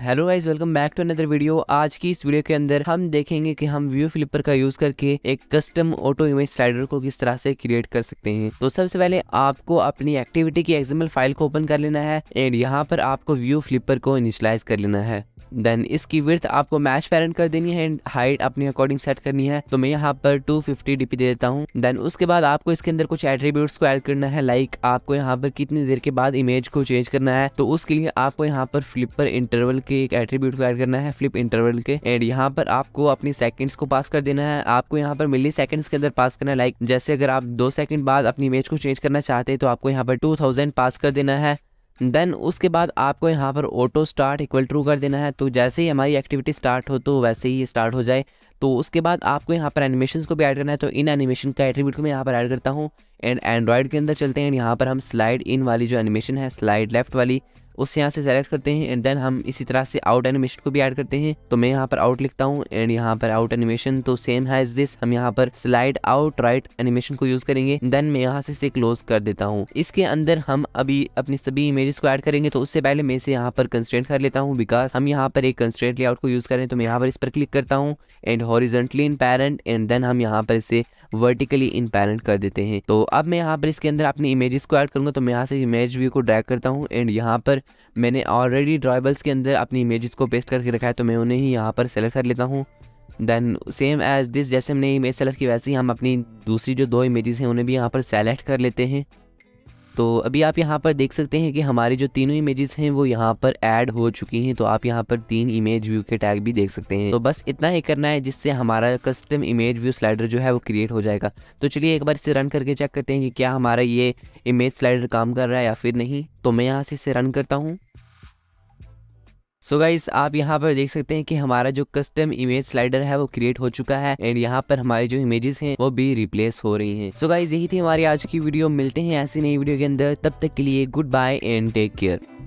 hello guys welcome back to another video आज की इस वीडियो के अंदर हम देखेंगे कि हम व्यू फ्लिपर का यूज करके एक कस्टम ऑटो इमेज स्लाइडर को किस तरह से क्रिएट कर सकते हैं तो सबसे पहले आपको अपनी एक्टिविटी की एग्जाम्पल फाइल को ओपन कर लेना है एंड यहाँ पर आपको व्यू फ्लिपर को इनिशलाइज कर लेना है देन इसकी विर्थ आपको मैच पेरेंट कर देनी है एंड हाइट अपने अकॉर्डिंग सेट करनी है तो मैं यहाँ पर टू फिफ्टी डीपी दे देता हूँ देन उसके बाद आपको इसके अंदर कुछ एट्रीब्यूट्स को ऐड करना है लाइक आपको यहाँ पर कितनी देर के बाद इमेज को चेंज करना है तो उसके लिए आपको यहाँ पर फ्लिपर इंटरवल के एक एट्रीब्यूट को ऐड करना है फ्लिप इंटरवल के एंड यहाँ पर आपको अपनी सेकंड्स को पास कर देना है आपको यहाँ पर मिली सेकंड्स के अंदर पास करना है लाइक जैसे अगर आप दो सेकंड बाद अपनी इमेज को चेंज करना चाहते हैं तो आपको यहाँ पर टू थाउजेंड पास कर देना है देन उसके बाद आपको यहाँ पर ऑटो स्टार्ट इक्वल ट्रू कर देना है तो जैसे ही हमारी एक्टिविटी स्टार्ट हो तो वैसे ही स्टार्ट हो जाए तो उसके बाद आपको यहाँ पर एनिमेशन को भी ऐड करना है तो इन एनिमेशन का एट्रीब्यूट को मैं यहाँ पर ऐड करता हूँ एंड एंड्रॉयड के अंदर चलते हैं यहाँ पर हम स्लाइड इन वाली जो एनिमेशन है स्लाइड लेफ्ट वाली उसे यहाँ से सेलेक्ट करते हैं एंड देन हम इसी तरह से आउट एनिमेशन को भी ऐड करते हैं तो मैं यहाँ पर आउट लिखता हूँ एंड यहाँ पर आउट एनिमेशन तो सेम है एज दिस हम यहाँ पर स्लाइड आउट राइट एनिमेशन को यूज करेंगे देन मैं यहाँ से इसे क्लोज कर देता हूँ इसके अंदर हम अभी अपनी सभी इमेजेस को ऐड करेंगे तो उससे पहले मैं इसे यहाँ पर कंस्टेंट कर लेता हूँ बिकॉज हम यहाँ पर एक कंस्टेंट लेआउट को यूज करें तो मैं यहाँ पर इस पर क्लिक करता हूँ and horizontally in parent and then हम यहाँ पर इसे वर्टिकली इन पैरेंट कर देते हैं तो अब मैं यहाँ पर इसके अंदर अपनी इमेजेस को ऐड करूंगा तो मैं यहाँ से इमेज व्यू को ड्रैग करता हूँ एंड यहाँ पर मैंने ऑलरेडी ड्राइबल्स के अंदर अपनी इमेजेस को पेस्ट करके रखा है तो मैं उन्हें ही यहाँ पर सेलेक्ट कर लेता हूँ देन सेम एज दिस जैसे हमने इमेज सेलेक्ट की वैसे ही हम अपनी दूसरी जो दो इमेजेस हैं उन्हें भी यहाँ पर सेलेक्ट कर लेते हैं तो अभी आप यहाँ पर देख सकते हैं कि हमारी जो तीनों इमेजेस हैं वो यहाँ पर ऐड हो चुकी हैं तो आप यहाँ पर तीन इमेज व्यू के टैग भी देख सकते हैं तो बस इतना ही करना है जिससे हमारा कस्टम इमेज व्यू स्लाइडर जो है वो क्रिएट हो जाएगा तो चलिए एक बार इसे रन करके चेक करते हैं कि क्या हमारा ये इमेज स्लाइडर काम कर रहा है या फिर नहीं तो मैं यहाँ से इसे रन करता हूँ सो so गाइज आप यहाँ पर देख सकते हैं कि हमारा जो कस्टम इमेज स्लाइडर है वो क्रिएट हो चुका है एंड यहाँ पर हमारी जो इमेजेस हैं वो भी रिप्लेस हो रही हैं सो so यही थी हमारी आज की वीडियो मिलते हैं ऐसी नई वीडियो के अंदर तब तक के लिए goodbye and take care